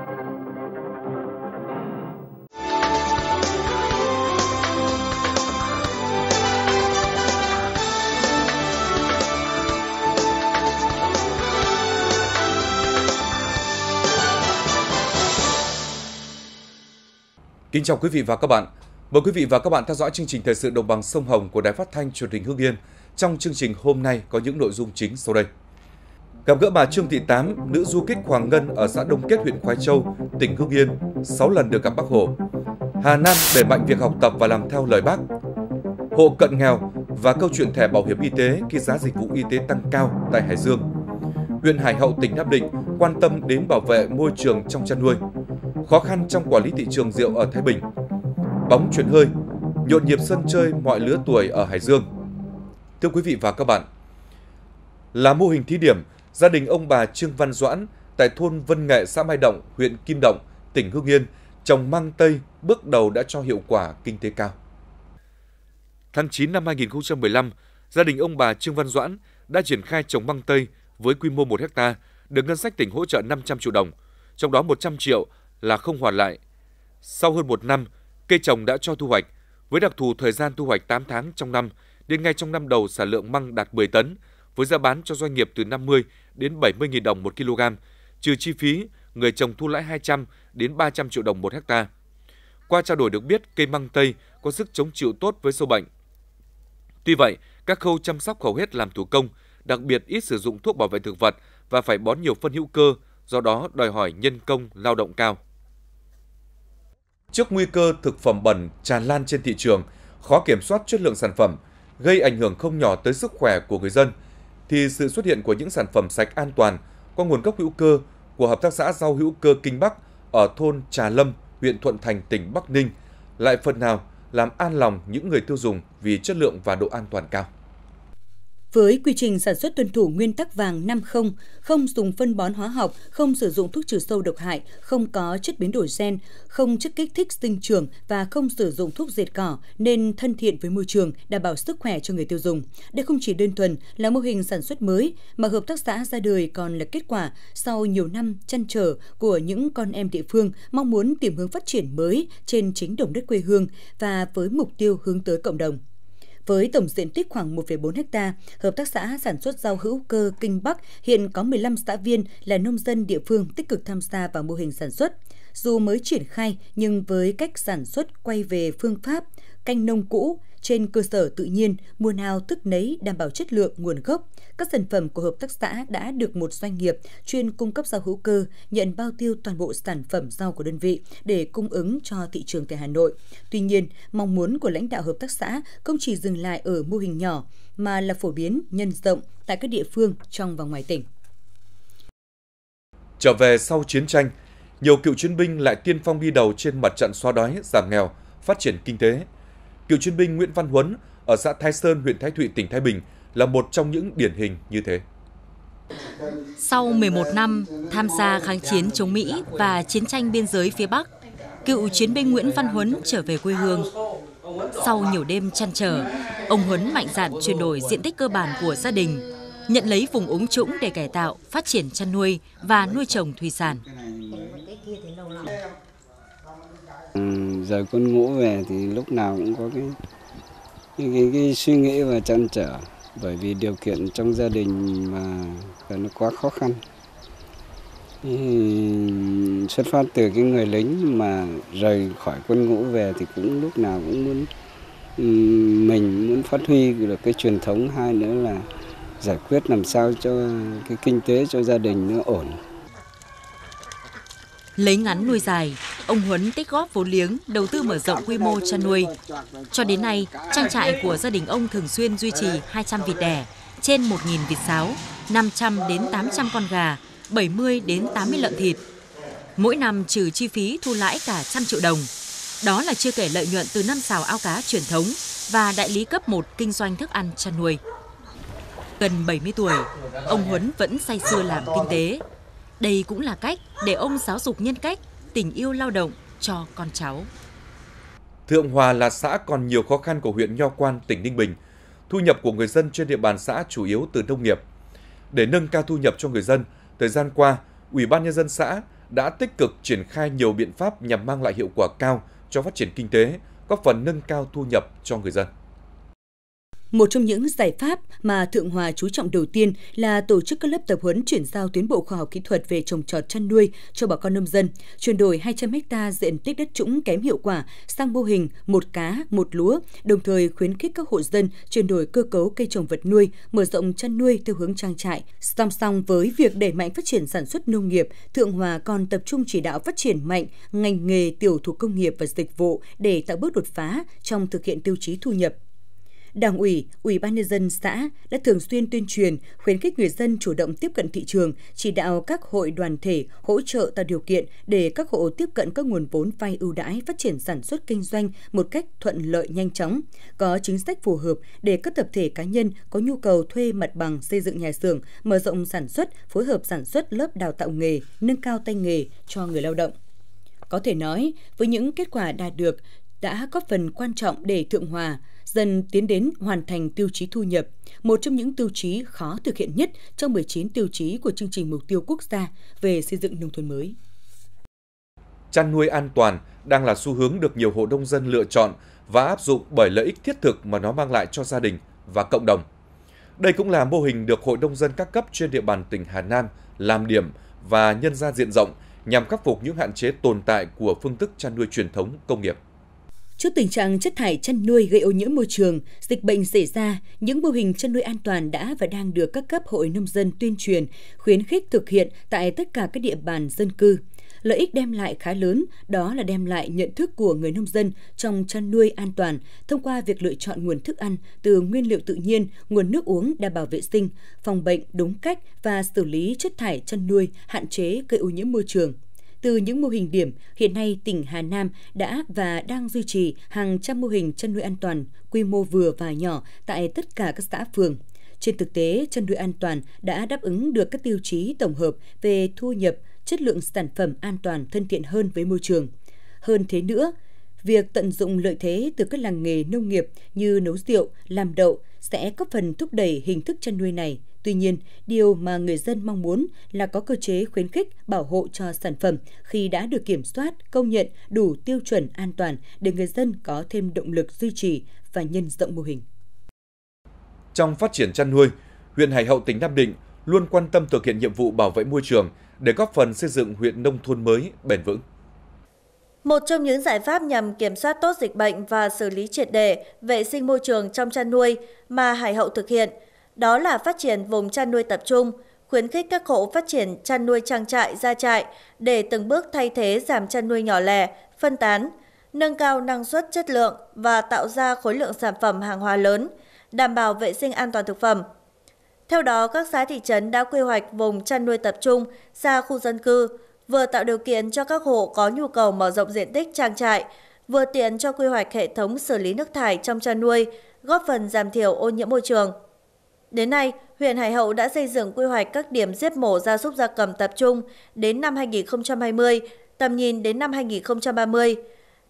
Kính chào quý vị và các bạn. Mời quý vị và các bạn theo dõi chương trình thời sự đồng bằng sông Hồng của Đài Phát thanh Truyền hình Hưng Yên. Trong chương trình hôm nay có những nội dung chính sau đây gặp gỡ bà Trương Thị Tám, nữ du kích Hoàng Ngân ở xã Đông Kết, huyện Khoai Châu, tỉnh Hưng Yên, 6 lần được gặp Bác Hồ. Hà Nam để mạnh việc học tập và làm theo lời Bác. Hộ cận nghèo và câu chuyện thẻ bảo hiểm y tế khi giá dịch vụ y tế tăng cao tại Hải Dương. Huyện Hải Hậu, tỉnh Nam Định quan tâm đến bảo vệ môi trường trong chăn nuôi. Khó khăn trong quản lý thị trường rượu ở Thái Bình. Bóng chuyển hơi, nhộn nhịp sân chơi mọi lứa tuổi ở Hải Dương. Thưa quý vị và các bạn, là mô hình thí điểm, gia đình ông bà Trương Văn Doãn tại thôn Vân Nghệ, xã Mai Động, huyện Kim Động, tỉnh Hưng Yên, trồng măng tây bước đầu đã cho hiệu quả kinh tế cao. Tháng 9 năm 2015, gia đình ông bà Trương Văn Doãn đã triển khai trồng măng tây với quy mô 1 hecta, được ngân sách tỉnh hỗ trợ 500 triệu đồng, trong đó 100 triệu là không hoàn lại. Sau hơn một năm, cây trồng đã cho thu hoạch. Với đặc thù thời gian thu hoạch 8 tháng trong năm, đến ngay trong năm đầu sản lượng măng đạt 10 tấn, với giá bán cho doanh nghiệp từ 50 đến 70.000 đồng một kg, trừ chi phí, người trồng thu lãi 200 đến 300 triệu đồng một hecta. Qua trao đổi được biết, cây măng tây có sức chống chịu tốt với sâu bệnh. Tuy vậy, các khâu chăm sóc hầu hết làm thủ công, đặc biệt ít sử dụng thuốc bảo vệ thực vật và phải bón nhiều phân hữu cơ, do đó đòi hỏi nhân công lao động cao. Trước nguy cơ thực phẩm bẩn tràn lan trên thị trường, khó kiểm soát chất lượng sản phẩm, gây ảnh hưởng không nhỏ tới sức khỏe của người dân – thì sự xuất hiện của những sản phẩm sạch an toàn có nguồn gốc hữu cơ của hợp tác xã rau hữu cơ Kinh Bắc ở thôn Trà Lâm, huyện Thuận Thành, tỉnh Bắc Ninh lại phần nào làm an lòng những người tiêu dùng vì chất lượng và độ an toàn cao. Với quy trình sản xuất tuân thủ nguyên tắc vàng 5 không, không dùng phân bón hóa học, không sử dụng thuốc trừ sâu độc hại, không có chất biến đổi gen, không chất kích thích sinh trưởng và không sử dụng thuốc diệt cỏ nên thân thiện với môi trường, đảm bảo sức khỏe cho người tiêu dùng. Đây không chỉ đơn thuần là mô hình sản xuất mới mà hợp tác xã ra đời còn là kết quả sau nhiều năm chăn trở của những con em địa phương mong muốn tìm hướng phát triển mới trên chính đồng đất quê hương và với mục tiêu hướng tới cộng đồng. Với tổng diện tích khoảng 1,4 ha, Hợp tác xã sản xuất rau hữu cơ Kinh Bắc hiện có 15 xã viên là nông dân địa phương tích cực tham gia vào mô hình sản xuất. Dù mới triển khai nhưng với cách sản xuất quay về phương pháp canh nông cũ trên cơ sở tự nhiên, mùa nào thức nấy đảm bảo chất lượng nguồn gốc, các sản phẩm của hợp tác xã đã được một doanh nghiệp chuyên cung cấp rau hữu cơ nhận bao tiêu toàn bộ sản phẩm rau của đơn vị để cung ứng cho thị trường tại Hà Nội. Tuy nhiên, mong muốn của lãnh đạo hợp tác xã không chỉ dừng lại ở mô hình nhỏ mà là phổ biến nhân rộng tại các địa phương trong và ngoài tỉnh. Trở về sau chiến tranh, nhiều cựu chiến binh lại tiên phong đi đầu trên mặt trận xóa đói, giảm nghèo, phát triển kinh tế. Cựu chiến binh Nguyễn Văn Huấn ở xã Thái Sơn, huyện Thái Thụy, tỉnh Thái Bình là một trong những điển hình như thế. Sau 11 năm tham gia kháng chiến chống Mỹ và chiến tranh biên giới phía Bắc, cựu chiến binh Nguyễn Văn Huấn trở về quê hương. Sau nhiều đêm chăn trở, ông Huấn mạnh dạn chuyển đổi diện tích cơ bản của gia đình nhận lấy vùng úng trũng để cải tạo, phát triển chăn nuôi và nuôi trồng thủy sản. Ừ, giờ con ngũ về thì lúc nào cũng có cái cái, cái, cái suy nghĩ và chăn trở bởi vì điều kiện trong gia đình mà nó quá khó khăn xuất phát từ cái người lính mà rời khỏi quân ngũ về thì cũng lúc nào cũng muốn mình muốn phát huy được cái truyền thống hai nữa là giải quyết làm sao cho cái kinh tế cho gia đình nó ổn. Lấy ngắn nuôi dài, ông Huấn tích góp vốn liếng, đầu tư mở rộng quy mô chăn nuôi. Cho đến nay, trang trại của gia đình ông thường xuyên duy trì 200 vịt đẻ, trên 1.000 vịt sáo, 500 đến 800 con gà, 70 đến 80 lợn thịt. Mỗi năm trừ chi phí thu lãi cả trăm triệu đồng. Đó là chưa kể lợi nhuận từ năm xào ao cá truyền thống và đại lý cấp 1 kinh doanh thức ăn chăn nuôi. Gần 70 tuổi, ông Huấn vẫn say sưa làm kinh tế. Đây cũng là cách để ông giáo dục nhân cách, tình yêu lao động cho con cháu. Thượng Hòa là xã còn nhiều khó khăn của huyện Nho Quan, tỉnh Ninh Bình. Thu nhập của người dân trên địa bàn xã chủ yếu từ nông nghiệp. Để nâng cao thu nhập cho người dân, thời gian qua, Ủy ban nhân dân xã đã tích cực triển khai nhiều biện pháp nhằm mang lại hiệu quả cao cho phát triển kinh tế, góp phần nâng cao thu nhập cho người dân. Một trong những giải pháp mà Thượng Hòa chú trọng đầu tiên là tổ chức các lớp tập huấn chuyển giao tiến bộ khoa học kỹ thuật về trồng trọt chăn nuôi cho bà con nông dân, chuyển đổi 200 ha diện tích đất trũng kém hiệu quả sang mô hình một cá, một lúa, đồng thời khuyến khích các hộ dân chuyển đổi cơ cấu cây trồng vật nuôi, mở rộng chăn nuôi theo hướng trang trại. Song song với việc đẩy mạnh phát triển sản xuất nông nghiệp, Thượng Hòa còn tập trung chỉ đạo phát triển mạnh ngành nghề tiểu thủ công nghiệp và dịch vụ để tạo bước đột phá trong thực hiện tiêu chí thu nhập Đảng ủy, Ủy ban nhân dân xã đã thường xuyên tuyên truyền, khuyến khích người dân chủ động tiếp cận thị trường, chỉ đạo các hội đoàn thể hỗ trợ tạo điều kiện để các hộ tiếp cận các nguồn vốn vay ưu đãi phát triển sản xuất kinh doanh một cách thuận lợi nhanh chóng, có chính sách phù hợp để các tập thể cá nhân có nhu cầu thuê mặt bằng xây dựng nhà xưởng, mở rộng sản xuất, phối hợp sản xuất lớp đào tạo nghề, nâng cao tay nghề cho người lao động. Có thể nói, với những kết quả đạt được đã góp phần quan trọng để Thượng Hòa, dần tiến đến hoàn thành tiêu chí thu nhập, một trong những tiêu chí khó thực hiện nhất trong 19 tiêu chí của chương trình mục tiêu quốc gia về xây dựng nông thôn mới. Chăn nuôi an toàn đang là xu hướng được nhiều hộ nông dân lựa chọn và áp dụng bởi lợi ích thiết thực mà nó mang lại cho gia đình và cộng đồng. Đây cũng là mô hình được Hội nông dân các cấp trên địa bàn tỉnh Hà Nam làm điểm và nhân ra diện rộng nhằm khắc phục những hạn chế tồn tại của phương thức chăn nuôi truyền thống công nghiệp. Trước tình trạng chất thải chăn nuôi gây ô nhiễm môi trường, dịch bệnh xảy ra, những mô hình chăn nuôi an toàn đã và đang được các cấp hội nông dân tuyên truyền, khuyến khích thực hiện tại tất cả các địa bàn dân cư. Lợi ích đem lại khá lớn, đó là đem lại nhận thức của người nông dân trong chăn nuôi an toàn thông qua việc lựa chọn nguồn thức ăn từ nguyên liệu tự nhiên, nguồn nước uống đảm bảo vệ sinh, phòng bệnh đúng cách và xử lý chất thải chăn nuôi hạn chế gây ô nhiễm môi trường. Từ những mô hình điểm, hiện nay tỉnh Hà Nam đã và đang duy trì hàng trăm mô hình chăn nuôi an toàn, quy mô vừa và nhỏ tại tất cả các xã phường. Trên thực tế, chăn nuôi an toàn đã đáp ứng được các tiêu chí tổng hợp về thu nhập, chất lượng sản phẩm an toàn thân thiện hơn với môi trường. Hơn thế nữa, việc tận dụng lợi thế từ các làng nghề nông nghiệp như nấu rượu, làm đậu sẽ góp phần thúc đẩy hình thức chăn nuôi này Tuy nhiên, điều mà người dân mong muốn là có cơ chế khuyến khích bảo hộ cho sản phẩm khi đã được kiểm soát, công nhận đủ tiêu chuẩn an toàn để người dân có thêm động lực duy trì và nhân rộng mô hình. Trong phát triển chăn nuôi, huyện Hải Hậu tỉnh Nam Định luôn quan tâm thực hiện nhiệm vụ bảo vệ môi trường để góp phần xây dựng huyện nông thôn mới bền vững. Một trong những giải pháp nhằm kiểm soát tốt dịch bệnh và xử lý triệt đề vệ sinh môi trường trong chăn nuôi mà Hải Hậu thực hiện – đó là phát triển vùng chăn nuôi tập trung, khuyến khích các hộ phát triển chăn nuôi trang trại, gia trại để từng bước thay thế giảm chăn nuôi nhỏ lẻ, phân tán, nâng cao năng suất chất lượng và tạo ra khối lượng sản phẩm hàng hóa lớn, đảm bảo vệ sinh an toàn thực phẩm. Theo đó, các xã thị trấn đã quy hoạch vùng chăn nuôi tập trung xa khu dân cư, vừa tạo điều kiện cho các hộ có nhu cầu mở rộng diện tích trang trại, vừa tiện cho quy hoạch hệ thống xử lý nước thải trong chăn nuôi, góp phần giảm thiểu ô nhiễm môi trường. Đến nay, huyện Hải Hậu đã xây dựng quy hoạch các điểm giết mổ gia súc gia cầm tập trung đến năm 2020, tầm nhìn đến năm 2030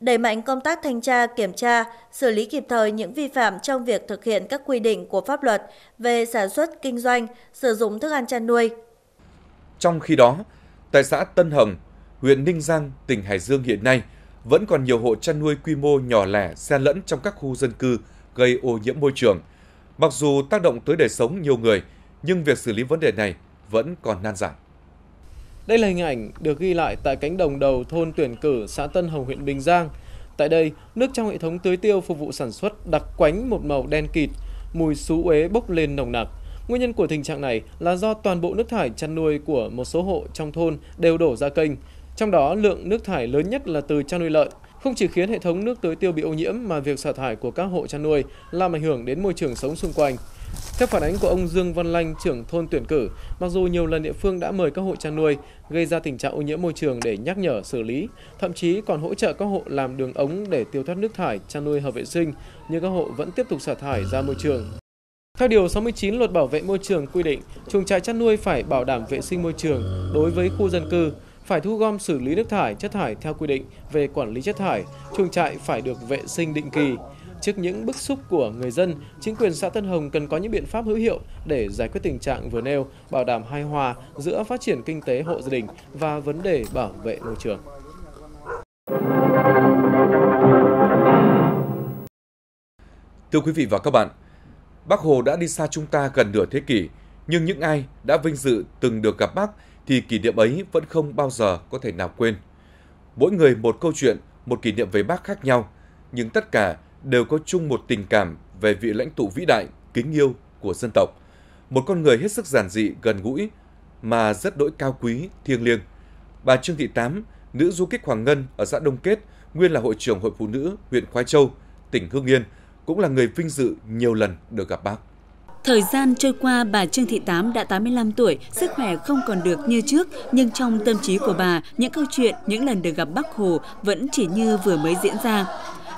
đẩy mạnh công tác thanh tra, kiểm tra, xử lý kịp thời những vi phạm trong việc thực hiện các quy định của pháp luật về sản xuất, kinh doanh, sử dụng thức ăn chăn nuôi. Trong khi đó, tại xã Tân Hồng, huyện Ninh Giang, tỉnh Hải Dương hiện nay vẫn còn nhiều hộ chăn nuôi quy mô nhỏ lẻ xen lẫn trong các khu dân cư gây ô nhiễm môi trường – Mặc dù tác động tới đời sống nhiều người, nhưng việc xử lý vấn đề này vẫn còn nan giải. Đây là hình ảnh được ghi lại tại cánh đồng đầu thôn tuyển cử xã Tân Hồng huyện Bình Giang. Tại đây, nước trong hệ thống tưới tiêu phục vụ sản xuất đặc quánh một màu đen kịt, mùi xú uế bốc lên nồng nặc. Nguyên nhân của tình trạng này là do toàn bộ nước thải chăn nuôi của một số hộ trong thôn đều đổ ra kênh, trong đó lượng nước thải lớn nhất là từ chăn nuôi lợn. Không chỉ khiến hệ thống nước tưới tiêu bị ô nhiễm mà việc xả thải của các hộ chăn nuôi làm ảnh hưởng đến môi trường sống xung quanh. Theo phản ánh của ông Dương Văn Lanh, trưởng thôn tuyển cử, mặc dù nhiều lần địa phương đã mời các hộ chăn nuôi gây ra tình trạng ô nhiễm môi trường để nhắc nhở xử lý, thậm chí còn hỗ trợ các hộ làm đường ống để tiêu thoát nước thải chăn nuôi hợp vệ sinh, nhưng các hộ vẫn tiếp tục xả thải ra môi trường. Theo Điều 69 Luật Bảo vệ Môi trường quy định, chuồng trại chăn nuôi phải bảo đảm vệ sinh môi trường đối với khu dân cư, phải thu gom xử lý nước thải, chất thải theo quy định về quản lý chất thải, chuồng trại phải được vệ sinh định kỳ. Trước những bức xúc của người dân, chính quyền xã Tân Hồng cần có những biện pháp hữu hiệu để giải quyết tình trạng vừa nêu, bảo đảm hài hòa giữa phát triển kinh tế hộ gia đình và vấn đề bảo vệ môi trường. Thưa quý vị và các bạn, Bác Hồ đã đi xa chúng ta gần nửa thế kỷ, nhưng những ai đã vinh dự từng được gặp Bác thì kỷ niệm ấy vẫn không bao giờ có thể nào quên. Mỗi người một câu chuyện, một kỷ niệm về bác khác nhau, nhưng tất cả đều có chung một tình cảm về vị lãnh tụ vĩ đại, kính yêu của dân tộc. Một con người hết sức giản dị, gần gũi, mà rất đỗi cao quý, thiêng liêng. Bà Trương Thị Tám, nữ du kích Hoàng Ngân ở xã Đông Kết, nguyên là hội trưởng Hội Phụ Nữ huyện Khoái Châu, tỉnh Hương Yên, cũng là người vinh dự nhiều lần được gặp bác. Thời gian trôi qua, bà Trương Thị Tám đã 85 tuổi, sức khỏe không còn được như trước, nhưng trong tâm trí của bà, những câu chuyện, những lần được gặp Bác Hồ vẫn chỉ như vừa mới diễn ra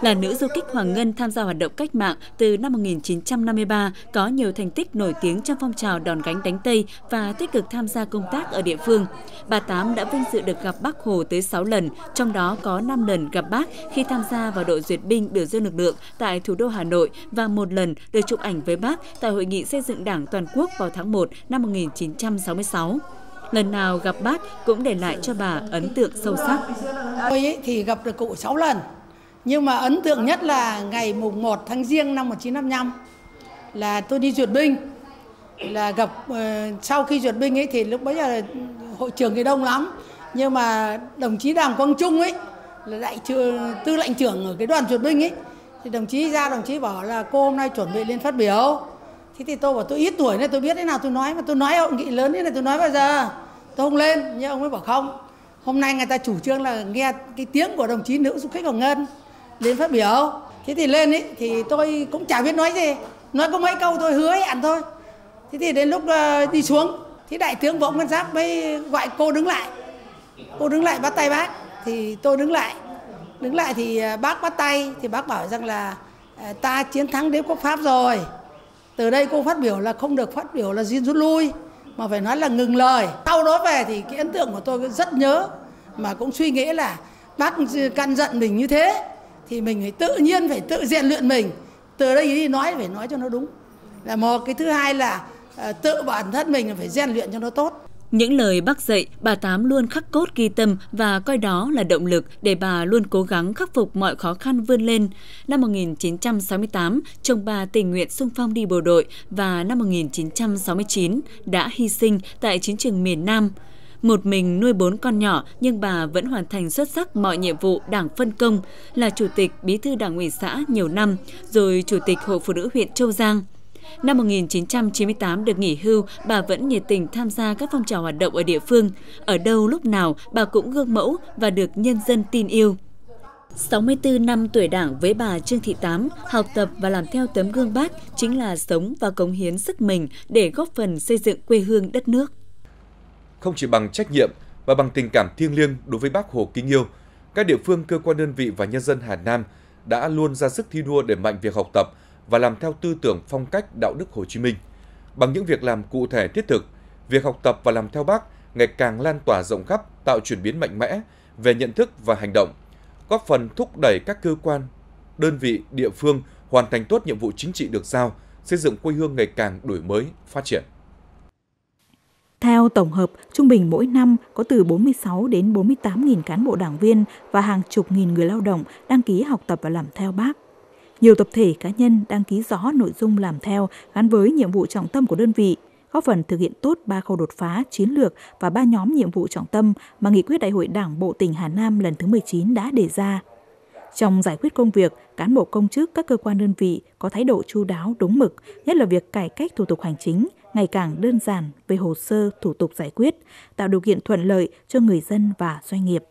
là nữ du kích Hoàng Ngân tham gia hoạt động cách mạng từ năm 1953, có nhiều thành tích nổi tiếng trong phong trào đòn gánh đánh Tây và tích cực tham gia công tác ở địa phương. Bà Tám đã vinh dự được gặp Bác Hồ tới 6 lần, trong đó có 5 lần gặp Bác khi tham gia vào đội duyệt binh biểu dương lực lượng tại thủ đô Hà Nội và một lần được chụp ảnh với Bác tại hội nghị xây dựng Đảng toàn quốc vào tháng 1 năm 1966 lần nào gặp bác cũng để lại cho bà ấn tượng sâu sắc. Tôi ấy thì gặp được cụ 6 lần, nhưng mà ấn tượng nhất là ngày mùng 1 tháng riêng năm 1955 là tôi đi duyệt binh là gặp uh, sau khi duyệt binh ấy thì lúc bấy giờ hội trường thì đông lắm nhưng mà đồng chí Đàm Quang Trung ấy là đại trưởng tư lệnh trưởng ở cái đoàn duyệt binh ấy thì đồng chí ra đồng chí bảo là cô hôm nay chuẩn bị lên phát biểu thế thì tôi bảo tôi ít tuổi nên tôi biết thế nào tôi nói mà tôi nói ông nghị lớn thế này tôi nói bao giờ tôi không lên nhưng ông ấy bảo không hôm nay người ta chủ trương là nghe cái tiếng của đồng chí nữ du khách hồng ngân lên phát biểu thế thì lên ấy thì tôi cũng chả biết nói gì nói có mấy câu tôi hứa hẹn thôi thế thì đến lúc ờ, đi xuống thì đại tướng võ nguyên giáp mới gọi cô đứng lại cô đứng lại bắt tay bác thì tôi đứng lại đứng lại thì ờ, bác bắt tay thì bác bảo rằng là ờ, ta chiến thắng đế quốc pháp rồi từ đây cô phát biểu là không được phát biểu là xin rút lui mà phải nói là ngừng lời sau đó về thì cái ấn tượng của tôi rất nhớ mà cũng suy nghĩ là bác căn giận mình như thế thì mình phải tự nhiên phải tự rèn luyện mình từ đây đi nói phải nói cho nó đúng là một cái thứ hai là à, tự bản thân mình phải rèn luyện cho nó tốt những lời bác dạy, bà Tám luôn khắc cốt ghi tâm và coi đó là động lực để bà luôn cố gắng khắc phục mọi khó khăn vươn lên. Năm 1968, chồng bà tình nguyện sung phong đi bộ đội và năm 1969 đã hy sinh tại chiến trường miền Nam. Một mình nuôi bốn con nhỏ nhưng bà vẫn hoàn thành xuất sắc mọi nhiệm vụ đảng phân công, là chủ tịch bí thư đảng ủy xã nhiều năm, rồi chủ tịch hội phụ nữ huyện Châu Giang. Năm 1998 được nghỉ hưu, bà vẫn nhiệt tình tham gia các phong trào hoạt động ở địa phương. Ở đâu lúc nào, bà cũng gương mẫu và được nhân dân tin yêu. 64 năm tuổi đảng với bà Trương Thị Tám, học tập và làm theo tấm gương bác chính là sống và cống hiến sức mình để góp phần xây dựng quê hương đất nước không chỉ bằng trách nhiệm và bằng tình cảm thiêng liêng đối với Bác Hồ kính yêu, các địa phương, cơ quan đơn vị và nhân dân Hà Nam đã luôn ra sức thi đua để mạnh việc học tập và làm theo tư tưởng phong cách đạo đức Hồ Chí Minh. Bằng những việc làm cụ thể thiết thực, việc học tập và làm theo Bác ngày càng lan tỏa rộng khắp, tạo chuyển biến mạnh mẽ về nhận thức và hành động, góp phần thúc đẩy các cơ quan, đơn vị, địa phương hoàn thành tốt nhiệm vụ chính trị được giao, xây dựng quê hương ngày càng đổi mới, phát triển. Theo tổng hợp, trung bình mỗi năm có từ 46 đến 48.000 cán bộ đảng viên và hàng chục nghìn người lao động đăng ký học tập và làm theo bác. Nhiều tập thể cá nhân đăng ký rõ nội dung làm theo gắn với nhiệm vụ trọng tâm của đơn vị, góp phần thực hiện tốt ba khâu đột phá chiến lược và ba nhóm nhiệm vụ trọng tâm mà nghị quyết Đại hội Đảng bộ tỉnh Hà Nam lần thứ 19 đã đề ra. Trong giải quyết công việc, cán bộ công chức các cơ quan đơn vị có thái độ chu đáo đúng mực, nhất là việc cải cách thủ tục hành chính, ngày càng đơn giản về hồ sơ thủ tục giải quyết, tạo điều kiện thuận lợi cho người dân và doanh nghiệp.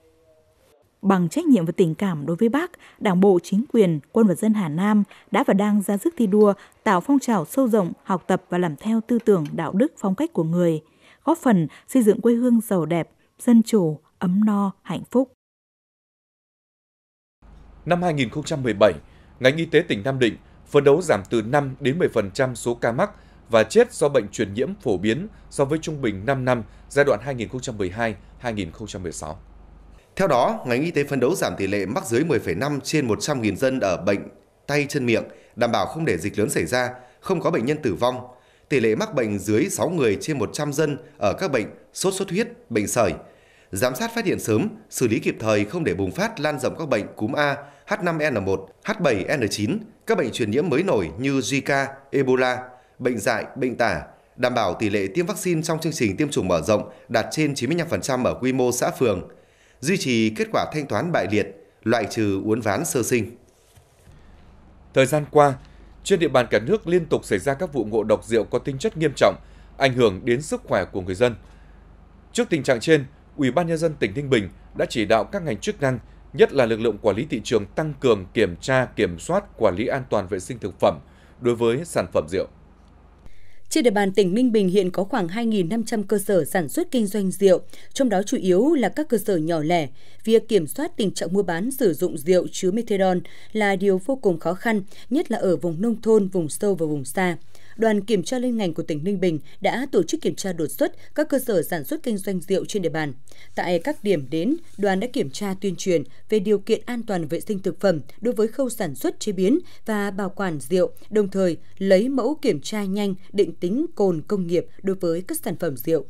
Bằng trách nhiệm và tình cảm đối với Bác, Đảng bộ, chính quyền, quân và dân Hà Nam đã và đang ra sức thi đua tạo phong trào sâu rộng, học tập và làm theo tư tưởng đạo đức phong cách của người, góp phần xây dựng quê hương giàu đẹp, dân chủ, ấm no, hạnh phúc. Năm 2017, ngành y tế tỉnh Nam Định phấn đấu giảm từ 5 đến 10% số ca mắc và chết do bệnh truyền nhiễm phổ biến so với trung bình 5 năm giai đoạn 2012-2016. Theo đó, ngành y tế phấn đấu giảm tỷ lệ mắc dưới 10,5 trên 100.000 dân ở bệnh tay chân miệng, đảm bảo không để dịch lớn xảy ra, không có bệnh nhân tử vong. Tỷ lệ mắc bệnh dưới 6 người trên 100 dân ở các bệnh sốt xuất huyết, bệnh sởi. Giám sát phát hiện sớm, xử lý kịp thời không để bùng phát lan rộng các bệnh cúm A, H5N1, H7N9, các bệnh truyền nhiễm mới nổi như Zika, Ebola, bệnh dại, bệnh tả, đảm bảo tỷ lệ tiêm vaccine trong chương trình tiêm chủng mở rộng đạt trên 95% ở quy mô xã phường, duy trì kết quả thanh toán bại liệt, loại trừ uốn ván sơ sinh. Thời gian qua, trên địa bàn cả nước liên tục xảy ra các vụ ngộ độc rượu có tính chất nghiêm trọng, ảnh hưởng đến sức khỏe của người dân. Trước tình trạng trên, Ủy ban nhân dân tỉnh Ninh Bình đã chỉ đạo các ngành chức năng, nhất là lực lượng quản lý thị trường tăng cường kiểm tra, kiểm soát, quản lý an toàn vệ sinh thực phẩm đối với sản phẩm rượu. Trên địa bàn tỉnh Ninh Bình hiện có khoảng 2.500 cơ sở sản xuất kinh doanh rượu, trong đó chủ yếu là các cơ sở nhỏ lẻ. Việc kiểm soát tình trạng mua bán sử dụng rượu chứa methadone là điều vô cùng khó khăn, nhất là ở vùng nông thôn, vùng sâu và vùng xa đoàn kiểm tra liên ngành của tỉnh Ninh Bình đã tổ chức kiểm tra đột xuất các cơ sở sản xuất kinh doanh rượu trên địa bàn. Tại các điểm đến, đoàn đã kiểm tra tuyên truyền về điều kiện an toàn vệ sinh thực phẩm đối với khâu sản xuất chế biến và bảo quản rượu, đồng thời lấy mẫu kiểm tra nhanh định tính cồn công nghiệp đối với các sản phẩm rượu.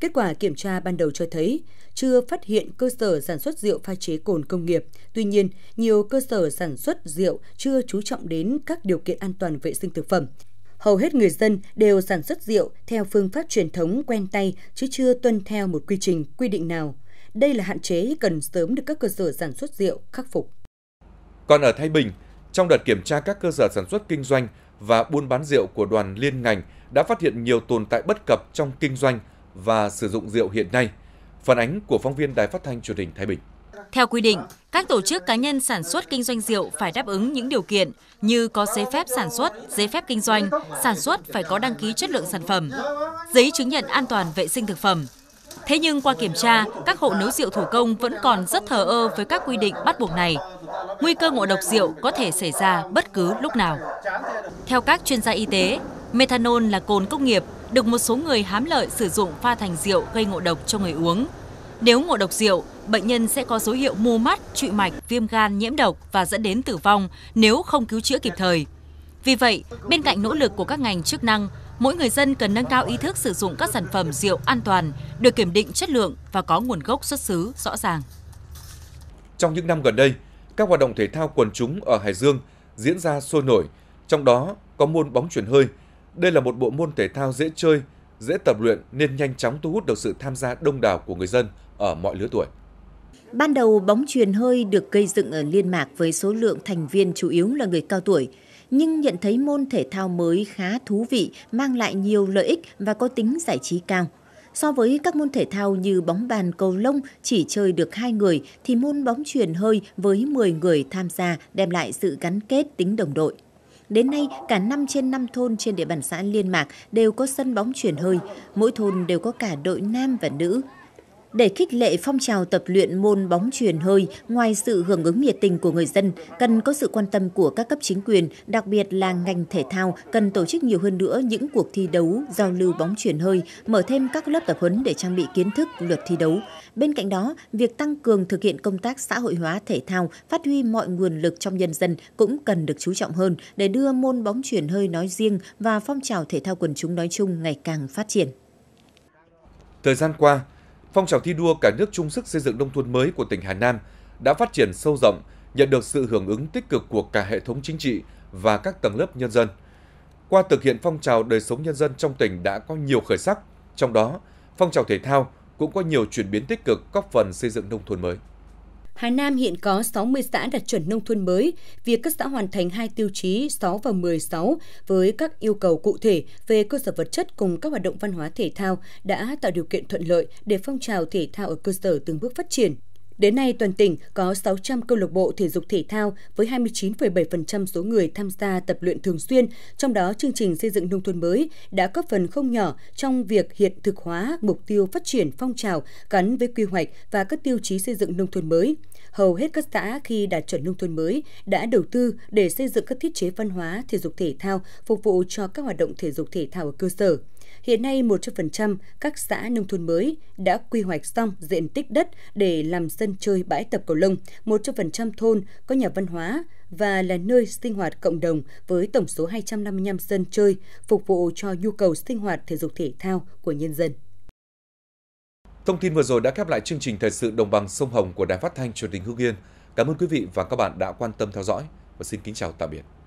Kết quả kiểm tra ban đầu cho thấy chưa phát hiện cơ sở sản xuất rượu pha chế cồn công nghiệp. Tuy nhiên, nhiều cơ sở sản xuất rượu chưa chú trọng đến các điều kiện an toàn vệ sinh thực phẩm hầu hết người dân đều sản xuất rượu theo phương pháp truyền thống quen tay chứ chưa tuân theo một quy trình quy định nào. Đây là hạn chế cần sớm được các cơ sở sản xuất rượu khắc phục. Còn ở Thái Bình, trong đợt kiểm tra các cơ sở sản xuất kinh doanh và buôn bán rượu của đoàn liên ngành đã phát hiện nhiều tồn tại bất cập trong kinh doanh và sử dụng rượu hiện nay. Phản ánh của phóng viên Đài Phát thanh Truyền hình Thái Bình. Theo quy định, các tổ chức cá nhân sản xuất kinh doanh rượu phải đáp ứng những điều kiện như có giấy phép sản xuất, giấy phép kinh doanh, sản xuất phải có đăng ký chất lượng sản phẩm, giấy chứng nhận an toàn vệ sinh thực phẩm. Thế nhưng qua kiểm tra, các hộ nấu rượu thủ công vẫn còn rất thờ ơ với các quy định bắt buộc này. Nguy cơ ngộ độc rượu có thể xảy ra bất cứ lúc nào. Theo các chuyên gia y tế, methanol là cồn công nghiệp được một số người hám lợi sử dụng pha thành rượu gây ngộ độc cho người uống. Nếu ngộ độc rượu, bệnh nhân sẽ có dấu hiệu mù mắt, trụy mạch, viêm gan, nhiễm độc và dẫn đến tử vong nếu không cứu chữa kịp thời. Vì vậy, bên cạnh nỗ lực của các ngành chức năng, mỗi người dân cần nâng cao ý thức sử dụng các sản phẩm rượu an toàn, được kiểm định chất lượng và có nguồn gốc xuất xứ rõ ràng. Trong những năm gần đây, các hoạt động thể thao quần chúng ở Hải Dương diễn ra sôi nổi, trong đó có môn bóng chuyển hơi. Đây là một bộ môn thể thao dễ chơi, dễ tập luyện nên nhanh chóng thu hút được sự tham gia đông đảo của người dân ở mọi lứa tuổi. Ban đầu bóng truyền hơi được gây dựng ở Liên Mạc với số lượng thành viên chủ yếu là người cao tuổi, nhưng nhận thấy môn thể thao mới khá thú vị, mang lại nhiều lợi ích và có tính giải trí cao. So với các môn thể thao như bóng bàn cầu lông chỉ chơi được 2 người thì môn bóng truyền hơi với 10 người tham gia đem lại sự gắn kết tính đồng đội. Đến nay, cả 5 trên 5 thôn trên địa bàn xã Liên Mạc đều có sân bóng truyền hơi, mỗi thôn đều có cả đội nam và nữ để khích lệ phong trào tập luyện môn bóng truyền hơi, ngoài sự hưởng ứng nhiệt tình của người dân, cần có sự quan tâm của các cấp chính quyền, đặc biệt là ngành thể thao cần tổ chức nhiều hơn nữa những cuộc thi đấu, giao lưu bóng truyền hơi, mở thêm các lớp tập huấn để trang bị kiến thức, luật thi đấu. Bên cạnh đó, việc tăng cường thực hiện công tác xã hội hóa thể thao, phát huy mọi nguồn lực trong nhân dân cũng cần được chú trọng hơn để đưa môn bóng truyền hơi nói riêng và phong trào thể thao quần chúng nói chung ngày càng phát triển. Thời gian qua, Phong trào thi đua cả nước chung sức xây dựng nông thôn mới của tỉnh Hà Nam đã phát triển sâu rộng, nhận được sự hưởng ứng tích cực của cả hệ thống chính trị và các tầng lớp nhân dân. Qua thực hiện phong trào đời sống nhân dân trong tỉnh đã có nhiều khởi sắc, trong đó phong trào thể thao cũng có nhiều chuyển biến tích cực góp phần xây dựng nông thôn mới. Hà Nam hiện có 60 xã đạt chuẩn nông thôn mới. Việc các xã hoàn thành hai tiêu chí 6 và 16 với các yêu cầu cụ thể về cơ sở vật chất cùng các hoạt động văn hóa thể thao đã tạo điều kiện thuận lợi để phong trào thể thao ở cơ sở từng bước phát triển. Đến nay, toàn tỉnh có 600 câu lạc bộ thể dục thể thao với 29,7% số người tham gia tập luyện thường xuyên, trong đó chương trình xây dựng nông thôn mới đã góp phần không nhỏ trong việc hiện thực hóa mục tiêu phát triển phong trào gắn với quy hoạch và các tiêu chí xây dựng nông thôn mới. Hầu hết các xã khi đạt chuẩn nông thôn mới đã đầu tư để xây dựng các thiết chế văn hóa, thể dục thể thao phục vụ cho các hoạt động thể dục thể thao ở cơ sở. Hiện nay 100% các xã nông thôn mới đã quy hoạch xong diện tích đất để làm sân chơi bãi tập cầu lông, 100% thôn có nhà văn hóa và là nơi sinh hoạt cộng đồng với tổng số 255 sân chơi phục vụ cho nhu cầu sinh hoạt thể dục thể thao của nhân dân. Thông tin vừa rồi đã khép lại chương trình thời sự đồng bằng sông Hồng của Đài Phát thanh Truyền hình Hưng Yên. Cảm ơn quý vị và các bạn đã quan tâm theo dõi và xin kính chào tạm biệt.